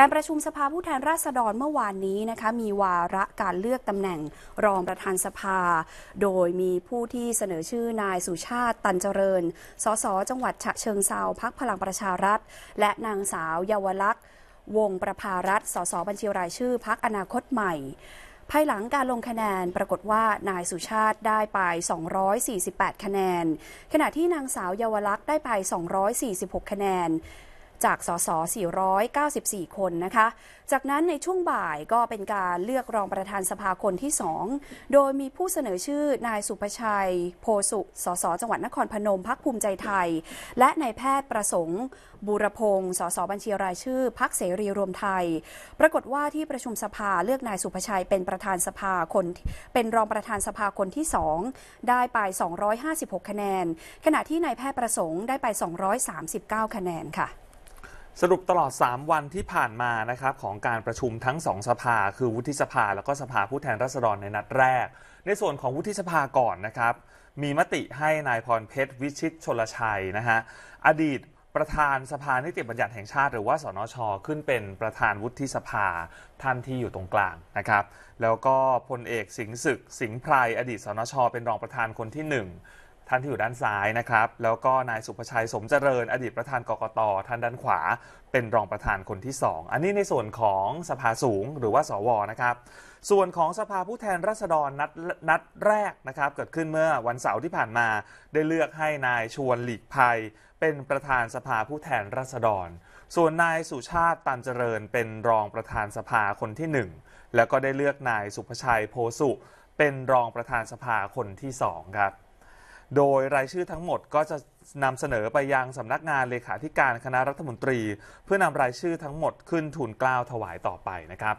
การประชุมสภาผู้แทนราษฎรเมื่อวานนี้นะคะมีวาระการเลือกตำแหน่งรองประธานสภา โดยมีผู้ที่เสนอชื่อนายสุชาติ ตันเจริญ สสจังหวัดฉะเชิงเซาพักพลังประชารัฐ และนางสาวเยาวลักษณ์ วงประภารัฐ สสบัญชีรายชื่อพักอนาคตใหม่ ภายหลังการลงคะแนนปรากฏว่านายสุชาติได้ไป 248 คะแนน ขณะที่นางสาวเยาวลักษณ์ได้ไป 246 คะแนนจากสส494 คนนะคะ จากนั้นในช่วงบ่ายก็เป็นการเลือกรองประธานสภาคนที่ 2 โดยมีผู้เสนอชื่อนายสุประชัยโพสุ สสจังหวัดนครพนมพักภูมิใจไทย และนายแพทย์ประสงค์ บุรพงศ์สสบัญชีรายชื่อพักเสรีรวมไทย ปรากฏว่าที่ประชุมสภาเลือกนายสุภชัยเป็นประธานสภาคน เป็นรองประธานสภาคนที่ 2 ได้ไป 256 คะแนน ขณะที่นายแพทย์ประสงค์ได้ไป 239 คะแนนค่ะสรุปตลอด 3 วันที่ผ่านมานะครับของการประชุมทั้ง 2 สภาคือวุฒิสภาแล้วก็สภาผู้แทนราษฎรในนัดแรก ในส่วนของวุฒิสภาก่อนนะครับ มีมติให้นายพรเพชร วิชิตชลชัยนะฮะอดีตประธานสภา นิติบัญญัติแห่งชาติหรือว่าสนช ขึ้นเป็นประธานวุฒิสภาท่านที่อยู่ตรงกลางนะครับแล้วก็พลเอกสิงห์ศึก สิงห์ไพรอดีตสนชเป็นรองประธานคนที่ 1ท่านที่อยู่ด้านซ้ายนะครับ แล้วก็นายสุภชัยสมเจริญอดีตประธานกกตท่านด้านขวาเป็นรองประธานคนที่ 2 อันนี้ในส่วนของสภาสูงหรือว่าสวนะครับ ส่วนของสภาผู้แทนราษฎรนัดนัดแรกนะครับ เกิดขึ้นเมื่อวันเสาร์ที่ผ่านมาได้เลือกให้นายชวนหลีกภัยเป็นประธานสภาผู้แทนราษฎร ส่วนนายสุชาติตันเจริญเป็นรองประธานสภาคนที่ 1 แล้วก็ได้เลือกนายสุภชัยโพสุเป็นรองประธานสภาคนที่2ครับโดยรายชื่อทั้งหมดก็จะนำเสนอไปยังสำนักงานเลขาธิการคณะรัฐมนตรี เพื่อนำรายชื่อทั้งหมดขึ้นทูลเกล้าถวายต่อไปนะครับ